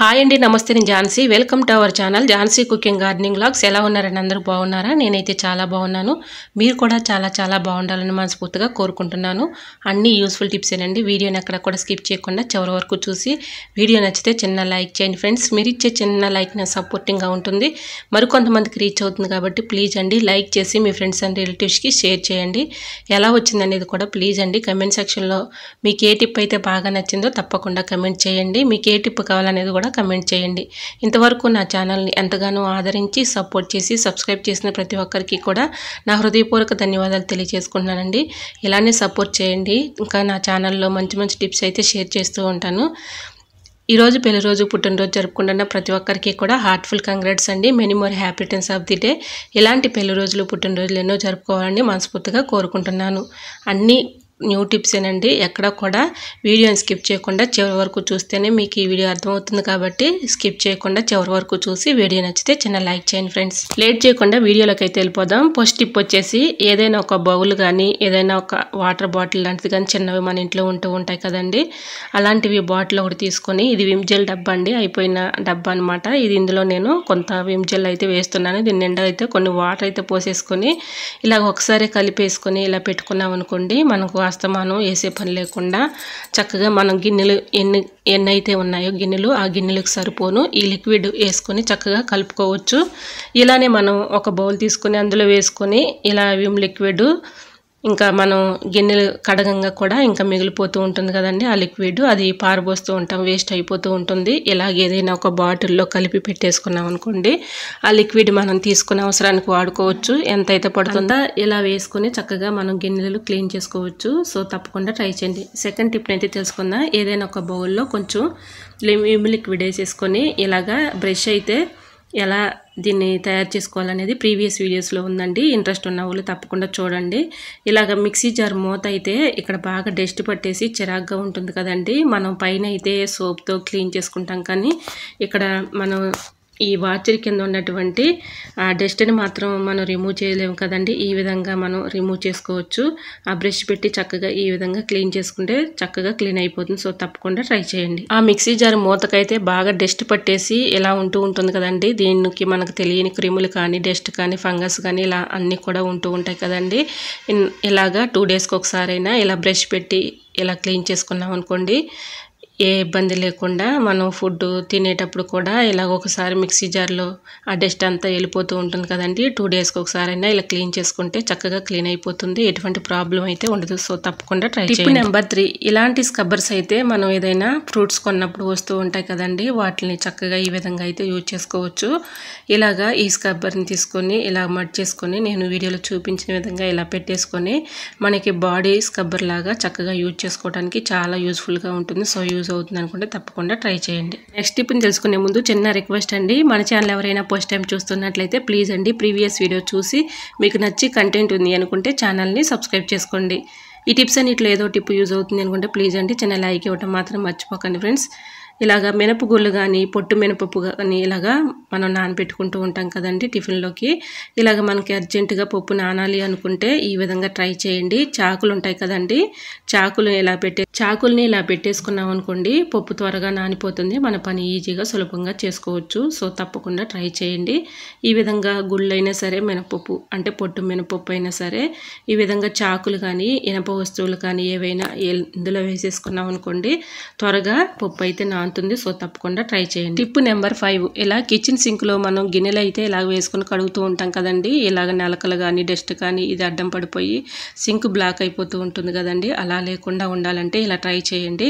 hi అండి నమస్తే నేను Jhansi welcome to our channel Jhansi cooking gardening blogs ఎలా ఉన్నారని అందరూ బాగున్నారా నేనైతే చాలా బాగున్నాను మీరు కూడా చాలా చాలా బాగుండాలని మనస్ఫూర్తిగా కోరుకుంటున్నాను అన్ని యూస్ఫుల్ టిప్స్ ఏనండి వీడియోని అక్కడ కూడా స్కిప్ చేయకుండా చివరి వరకు చూసి వీడియో నచ్చితే చిన్న లైక్ చేయండి ఫ్రెండ్స్ మీరు ఇచ్చే చిన్న లైక్ నాకు సపోర్టింగ్గా ఉంటుంది మరికొంతమందికి రీచ్ అవుతుంది కాబట్టి ప్లీజ్ అండి లైక్ చేసి మీ ఫ్రెండ్స్ అండ్ రిలేటివ్స్కి షేర్ చేయండి ఎలా వచ్చింది అనేది కూడా ప్లీజ్ అండి కమెంట్ సెక్షన్లో మీకు ఏ టిప్ అయితే బాగా నచ్చిందో తప్పకుండా కమెంట్ చేయండి మీకు ఏ టిప్ కావాలనేది కూడా కమెంట్ చేయండి ఇంతవరకు నా ఛానల్ని ఎంతగానో ఆదరించి సపోర్ట్ చేసి సబ్స్క్రైబ్ చేసిన ప్రతి ఒక్కరికి కూడా నా హృదయపూర్వక ధన్యవాదాలు తెలియజేసుకుంటున్నానండి ఇలానే సపోర్ట్ చేయండి ఇంకా నా ఛానల్లో మంచి మంచి టిప్స్ అయితే షేర్ చేస్తూ ఉంటాను ఈరోజు పెళ్లి రోజు పుట్టినరోజు జరుపుకుంటున్న ప్రతి ఒక్కరికి కూడా హార్ట్ఫుల్ కంగ్రాట్స్ అండి many more happy returns of the day ఇలాంటి పెళ్లి రోజులు పుట్టినరోజులు ఎన్నో జరుపుకోవాలని మనస్ఫూర్తిగా కోరుకుంటున్నాను అన్నీ న్యూ టిప్స్ ఏనండి ఎక్కడ కూడా వీడియోని స్కిప్ చేయకుండా చివరి వరకు చూస్తేనే మీకు ఈ వీడియో అర్థమవుతుంది కాబట్టి స్కిప్ చేయకుండా చివరి వరకు చూసి వీడియో నచ్చితే చిన్న లైక్ చేయండి ఫ్రెండ్స్ లేట్ చేయకుండా వీడియోలోకి అయితే వెళ్ళిపోదాం ఫస్ట్ టిప్ వచ్చేసి ఏదైనా ఒక బౌల్ కానీ ఏదైనా ఒక వాటర్ బాటిల్ లాంటిది కానీ చిన్నవి మన ఇంట్లో ఉంటూ ఉంటాయి కదండి అలాంటివి బాటిల్ ఒకటి తీసుకొని ఇది విమ్జెల్ డబ్బా అండి అయిపోయిన డబ్బా అనమాట ఇది ఇందులో నేను కొంత విమ్జెల్ అయితే వేస్తున్నాను దీని నిండా అయితే కొన్ని వాటర్ అయితే పోసేసుకొని ఇలా ఒకసారి కలిపేసుకొని ఇలా పెట్టుకున్నాం అనుకోండి మనకు కాస్త మనం వేసే పని లేకుండా చక్కగా మనం గిన్నెలు ఎన్ని ఎన్నైతే ఉన్నాయో గిన్నెలు ఆ గిన్నెలకు సరిపోను ఈ లిక్విడ్ వేసుకొని చక్కగా కలుపుకోవచ్చు ఇలానే మనం ఒక బౌల్ తీసుకొని అందులో వేసుకొని ఇలా విమ్ లిక్విడ్ ఇంకా మనం గిన్నెలు కడగంగా కూడా ఇంకా మిగిలిపోతూ ఉంటుంది కదండి ఆ లిక్విడ్ అది పారబోస్తూ ఉంటాం వేస్ట్ అయిపోతూ ఉంటుంది ఇలాగ ఏదైనా ఒక బాటిల్లో కలిపి పెట్టేసుకున్నాం అనుకోండి ఆ లిక్విడ్ మనం తీసుకునే అవసరానికి వాడుకోవచ్చు ఎంత అయితే పడుతుందో ఇలా వేసుకుని చక్కగా మనం గిన్నెలు క్లీన్ చేసుకోవచ్చు సో తప్పకుండా ట్రై చేయండి సెకండ్ టిప్ అయితే తెలుసుకుందాం ఏదైనా ఒక బౌల్లో కొంచెం లిమ్ లిక్విడ్ వేసేసుకొని ఇలాగా బ్రష్ అయితే ఎలా దీన్ని తయారు చేసుకోవాలనేది ప్రీవియస్ వీడియోస్లో ఉందండి ఇంట్రెస్ట్ ఉన్న వాళ్ళు తప్పకుండా చూడండి ఇలాగ మిక్సీ జార్ మూత అయితే ఇక్కడ బాగా డస్ట్ పట్టేసి చిరాగ్గా ఉంటుంది కదండి మనం పైన అయితే సోప్తో క్లీన్ చేసుకుంటాం కానీ ఇక్కడ మనం ఈ వాచర్ కింద ఉన్నటువంటి ఆ డస్ట్ని మాత్రం మనం రిమూవ్ చేయలేము కదండి ఈ విధంగా మనం రిమూవ్ చేసుకోవచ్చు ఆ బ్రష్ పెట్టి చక్కగా ఈ విధంగా క్లీన్ చేసుకుంటే చక్కగా క్లీన్ అయిపోతుంది సో తప్పకుండా ట్రై చేయండి ఆ మిక్సీ జార్ మూతకైతే బాగా డస్ట్ పట్టేసి ఇలా ఉంటూ ఉంటుంది కదండి దీనికి మనకు తెలియని క్రిములు కానీ డస్ట్ కానీ ఫంగస్ కానీ ఇలా అన్నీ కూడా ఉంటూ ఉంటాయి కదండి ఇలాగా టూ డేస్కి ఒకసారైనా ఇలా బ్రష్ పెట్టి ఇలా క్లీన్ చేసుకున్నాం అనుకోండి ఏ ఇబ్బంది లేకుండా మనం ఫుడ్ తినేటప్పుడు కూడా ఇలాగ ఒకసారి మిక్సీ జార్లో ఆ డస్ట్ అంతా వెళ్ళిపోతూ ఉంటుంది కదండి టూ డేస్కి ఒకసారి అయినా ఇలా క్లీన్ చేసుకుంటే చక్కగా క్లీన్ అయిపోతుంది ఎటువంటి ప్రాబ్లం అయితే ఉండదు సో తప్పకుండా ట్రై చేయండి నెంబర్ త్రీ ఇలాంటి స్కబ్బర్స్ అయితే మనం ఏదైనా ఫ్రూట్స్ కొన్నప్పుడు వస్తూ ఉంటాయి కదండి వాటిని చక్కగా ఈ విధంగా అయితే యూజ్ చేసుకోవచ్చు ఇలాగా ఈ స్కబ్బర్ని తీసుకొని ఇలా మడ్ చేసుకొని నేను వీడియోలో చూపించిన విధంగా ఇలా పెట్టేసుకొని మనకి బాడీ స్కబ్బర్ లాగా చక్కగా యూజ్ చేసుకోవడానికి చాలా యూజ్ఫుల్గా ఉంటుంది సో యూజ్ అవుతుంది అనుకుంటే తప్పకుండా ట్రై చేయండి నెక్స్ట్ టిప్ని తెలుసుకునే ముందు చిన్న రిక్వెస్ట్ అండి మన ఛానల్ ఎవరైనా ఫస్ట్ టైం చూస్తున్నట్లయితే ప్లీజ్ అండి ప్రీవియస్ వీడియో చూసి మీకు నచ్చి కంటెంట్ ఉంది అనుకుంటే ఛానల్ని సబ్స్క్రైబ్ చేసుకోండి ఈ టిప్స్ అన్నిట్లో ఏదో టిప్ యూజ్ అవుతుంది అనుకుంటే ప్లీజ్ అండి చిన్న లైక్ ఇవ్వటం మాత్రం మర్చిపోకండి ఫ్రెండ్స్ ఇలాగ గుళ్ళు కానీ పొట్టు మినపప్పు కానీ ఇలాగా మనం నానబెట్టుకుంటూ ఉంటాం కదండి టిఫిన్లోకి ఇలాగ మనకి అర్జెంటుగా పప్పు నానాలి అనుకుంటే ఈ విధంగా ట్రై చేయండి చాకులు ఉంటాయి కదండి చాకులు ఇలా పెట్టే చాకుల్ని ఇలా పెట్టేసుకున్నాం అనుకోండి పప్పు త్వరగా నానిపోతుంది మన పని ఈజీగా సులభంగా చేసుకోవచ్చు సో తప్పకుండా ట్రై చేయండి ఈ విధంగా గుళ్ళైనా సరే మినపప్పు అంటే పొట్టు మినపప్పు అయినా సరే ఈ విధంగా చాకులు కానీ ఇనప వస్తువులు కానీ ఏవైనా ఇందులో వేసేసుకున్నాం అనుకోండి త్వరగా పప్పు అయితే నాను బాగుంటుంది సో తప్పకుండా ట్రై చేయండి టిప్ నెంబర్ ఫైవ్ ఇలా కిచెన్ సింక్లో మనం గిన్నెలు అయితే ఇలా వేసుకొని కడుగుతూ ఉంటాం కదండి ఇలాగ నెలకలు కానీ డస్ట్ కానీ ఇది అడ్డం పడిపోయి సింక్ బ్లాక్ అయిపోతూ ఉంటుంది కదండి అలా లేకుండా ఉండాలంటే ఇలా ట్రై చేయండి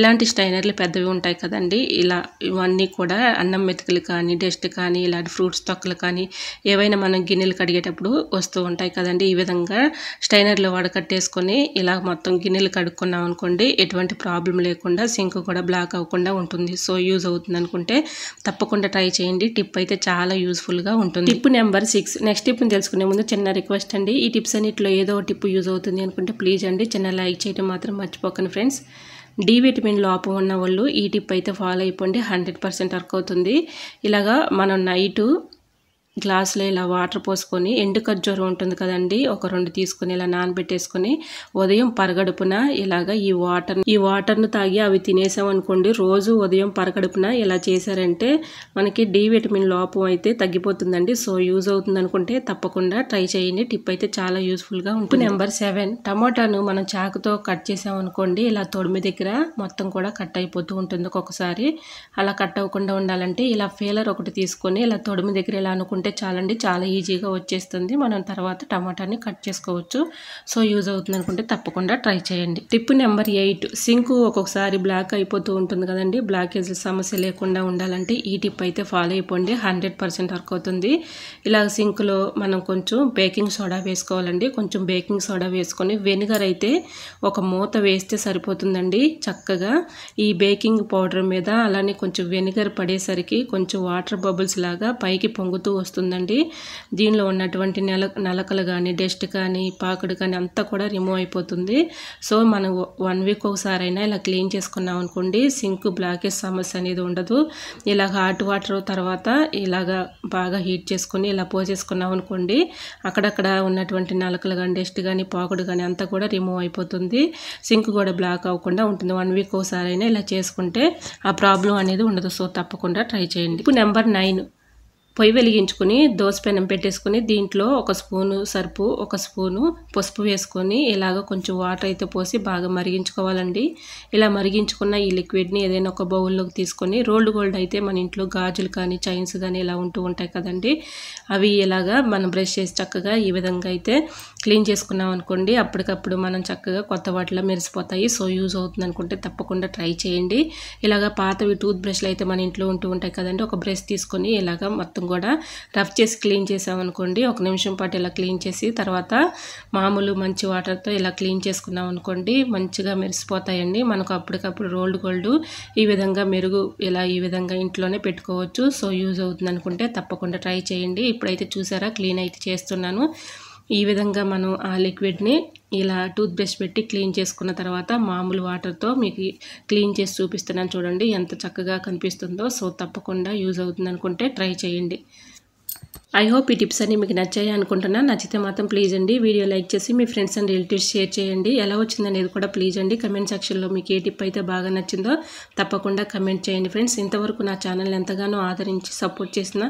ఇలాంటి స్టైనర్లు పెద్దవి ఉంటాయి కదండి ఇలా ఇవన్నీ కూడా అన్నం మెతుకులు కానీ డస్ట్ కానీ ఇలాంటి ఫ్రూట్స్ తొక్కలు కానీ ఏవైనా మనం గిన్నెలు కడిగేటప్పుడు వస్తూ ఉంటాయి కదండి ఈ విధంగా స్టైనర్లు వడకట్టేసుకొని ఇలా మొత్తం గిన్నెలు కడుక్కున్నాం అనుకోండి ఎటువంటి ప్రాబ్లం లేకుండా సింక్ కూడా బ్లాక్ అవ్వకుండా ఉంటుంది సో యూజ్ అవుతుంది అనుకుంటే తప్పకుండా ట్రై చేయండి టిప్ అయితే చాలా యూస్ఫుల్గా ఉంటుంది టిప్ నెంబర్ సిక్స్ నెక్స్ట్ టిప్ని తెలుసుకునే ముందు చిన్న రిక్వెస్ట్ అండి ఈ టిప్స్ అన్నింటిలో ఏదో టిప్ యూజ్ అవుతుంది అనుకుంటే ప్లీజ్ అండి చిన్న లైక్ చేయడం మాత్రం మర్చిపోకండి ఫ్రెండ్స్ డి విటమిన్ లోపం ఉన్న వాళ్ళు ఈ టిప్ అయితే ఫాలో అయిపోండి హండ్రెడ్ పర్సెంట్ వర్క్ అవుతుంది ఇలాగా మనం నైటు గ్లాసులో ఇలా వాటర్ పోసుకొని ఎండు ఖర్జూరం ఉంటుంది కదండి ఒక రెండు తీసుకొని ఇలా నానబెట్టేసుకొని ఉదయం పరగడుపున ఇలాగ ఈ వాటర్ ఈ వాటర్ను తాగి అవి తినేసామనుకోండి రోజు ఉదయం పరగడుపున ఇలా చేశారంటే మనకి డి విటమిన్ లోపం అయితే తగ్గిపోతుందండి సో యూజ్ అవుతుంది అనుకుంటే తప్పకుండా ట్రై చేయండి టిప్ అయితే చాలా యూస్ఫుల్గా ఉంటుంది నెంబర్ సెవెన్ టమాటాను మనం చాకుతో కట్ చేసామనుకోండి ఇలా తొడిమి దగ్గర మొత్తం కూడా కట్ అయిపోతూ ఉంటుంది ఒక్కొక్కసారి అలా కట్ అవ్వకుండా ఉండాలంటే ఇలా ఫీలర్ ఒకటి తీసుకొని ఇలా తొడిమి దగ్గర ఇలా అనుకుంటే ఉంటే చాలండి చాలా ఈజీగా వచ్చేస్తుంది మనం తర్వాత టమాటాని కట్ చేసుకోవచ్చు సో యూజ్ అవుతుంది అనుకుంటే తప్పకుండా ట్రై చేయండి టిప్ నెంబర్ ఎయిట్ సింక్ ఒక్కొక్కసారి బ్లాక్ అయిపోతూ ఉంటుంది కదండి బ్లాకేజ్ సమస్య లేకుండా ఉండాలంటే ఈ టిప్ అయితే ఫాలో అయిపోండి హండ్రెడ్ పర్సెంట్ వర్క్ అవుతుంది ఇలా సింక్లో మనం కొంచెం బేకింగ్ సోడా వేసుకోవాలండి కొంచెం బేకింగ్ సోడా వేసుకొని వెనిగర్ అయితే ఒక మూత వేస్తే సరిపోతుందండి చక్కగా ఈ బేకింగ్ పౌడర్ మీద అలానే కొంచెం వెనిగర్ పడేసరికి కొంచెం వాటర్ బబుల్స్ లాగా పైకి పొంగుతూ వస్తుందండి దీనిలో ఉన్నటువంటి నెల నలకలు కానీ డస్ట్ కానీ పాకుడు కానీ అంతా కూడా రిమూవ్ అయిపోతుంది సో మనం వన్ వీక్ ఒకసారి అయినా ఇలా క్లీన్ చేసుకున్నాం అనుకోండి సింక్ బ్లాకేజ్ సమస్య అనేది ఉండదు ఇలా హాట్ వాటర్ తర్వాత ఇలాగా బాగా హీట్ చేసుకుని ఇలా పోసేసుకున్నాం అనుకోండి అక్కడక్కడ ఉన్నటువంటి నలకలు కానీ డస్ట్ కానీ పాకుడు కానీ అంతా కూడా రిమూవ్ అయిపోతుంది సింక్ కూడా బ్లాక్ అవ్వకుండా ఉంటుంది వన్ వీక్ ఒకసారి అయినా ఇలా చేసుకుంటే ఆ ప్రాబ్లం అనేది ఉండదు సో తప్పకుండా ట్రై చేయండి ఇప్పుడు నెంబర్ నైన్ పొయ్యి వెలిగించుకుని దోసపెనం పెట్టేసుకుని దీంట్లో ఒక స్పూను సర్పు ఒక స్పూను పసుపు వేసుకొని ఇలాగ కొంచెం వాటర్ అయితే పోసి బాగా మరిగించుకోవాలండి ఇలా మరిగించుకున్న ఈ లిక్విడ్ని ఏదైనా ఒక బౌల్లోకి తీసుకొని రోల్డ్ గోల్డ్ అయితే మన ఇంట్లో గాజులు కానీ చైన్స్ కానీ ఇలా ఉంటూ ఉంటాయి కదండి అవి ఇలాగా మనం బ్రష్ చేసి చక్కగా ఈ విధంగా అయితే క్లీన్ చేసుకున్నాం అనుకోండి అప్పటికప్పుడు మనం చక్కగా కొత్త వాటిలో మెరిసిపోతాయి సో యూజ్ అవుతుంది అనుకుంటే తప్పకుండా ట్రై చేయండి ఇలాగ పాతవి టూత్ బ్రష్లు అయితే మన ఇంట్లో ఉంటూ ఉంటాయి కదండి ఒక బ్రష్ తీసుకొని ఇలాగ మొత్తం మొత్తం కూడా రఫ్ చేసి క్లీన్ చేసామనుకోండి ఒక నిమిషం పాటు ఇలా క్లీన్ చేసి తర్వాత మామూలు మంచి వాటర్తో ఇలా క్లీన్ చేసుకున్నాం అనుకోండి మంచిగా మెరిసిపోతాయండి మనకు అప్పటికప్పుడు రోల్డ్ గోల్డ్ ఈ విధంగా మెరుగు ఇలా ఈ విధంగా ఇంట్లోనే పెట్టుకోవచ్చు సో యూజ్ అవుతుంది అనుకుంటే తప్పకుండా ట్రై చేయండి ఇప్పుడైతే చూసారా క్లీన్ అయితే చేస్తున్నాను ఈ విధంగా మనం ఆ లిక్విడ్ని ఇలా టూత్ బ్రష్ పెట్టి క్లీన్ చేసుకున్న తర్వాత మామూలు వాటర్తో మీకు క్లీన్ చేసి చూపిస్తున్నాను చూడండి ఎంత చక్కగా కనిపిస్తుందో సో తప్పకుండా యూజ్ అవుతుంది అనుకుంటే ట్రై చేయండి ఐ హోప్ ఈ టిప్స్ అన్ని మీకు నచ్చాయి అనుకుంటున్నా నచ్చితే మాత్రం ప్లీజ్ అండి వీడియో లైక్ చేసి మీ ఫ్రెండ్స్ అండ్ రిలేటివ్స్ షేర్ చేయండి ఎలా వచ్చిందనేది కూడా ప్లీజ్ అండి కమెంట్ సెక్షన్లో మీకు ఏ టిప్ అయితే బాగా నచ్చిందో తప్పకుండా కమెంట్ చేయండి ఫ్రెండ్స్ ఇంతవరకు నా ఛానల్ ఎంతగానో ఆదరించి సపోర్ట్ చేసిన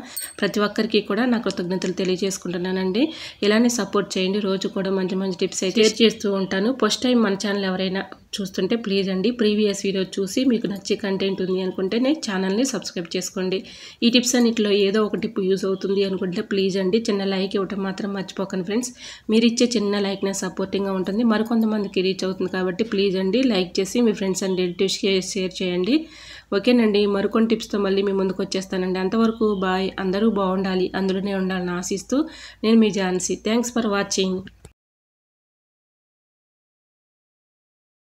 ప్రతి ఒక్కరికి కూడా నా కృతజ్ఞతలు తెలియజేసుకుంటున్నానండి ఇలానే సపోర్ట్ చేయండి రోజు కూడా మంచి మంచి టిప్స్ అయితే షేర్ చేస్తూ ఉంటాను ఫస్ట్ టైం మన ఛానల్ ఎవరైనా చూస్తుంటే ప్లీజ్ అండి ప్రీవియస్ వీడియో చూసి మీకు నచ్చే కంటెంట్ ఉంది అనుకుంటే నేను ఛానల్ని సబ్స్క్రైబ్ చేసుకోండి ఈ టిప్స్ అన్నింటిలో ఏదో ఒక టిప్ యూజ్ అవుతుంది అనుకుంటే ప్లీజ్ అండి చిన్న లైక్ ఇవ్వటం మాత్రం మర్చిపోకండి ఫ్రెండ్స్ మీరు ఇచ్చే చిన్న లైక్ నేను సపోర్టింగ్గా ఉంటుంది మరికొంతమందికి రీచ్ అవుతుంది కాబట్టి ప్లీజ్ అండి లైక్ చేసి మీ ఫ్రెండ్స్ అండ్ రిలేటివ్స్కి షేర్ చేయండి ఓకేనండి మరికొన్ని టిప్స్తో మళ్ళీ మీ ముందుకు వచ్చేస్తానండి అంతవరకు బాయ్ అందరూ బాగుండాలి అందులోనే ఉండాలని ఆశిస్తూ నేను మీ ఝాన్సీ థ్యాంక్స్ ఫర్ వాచింగ్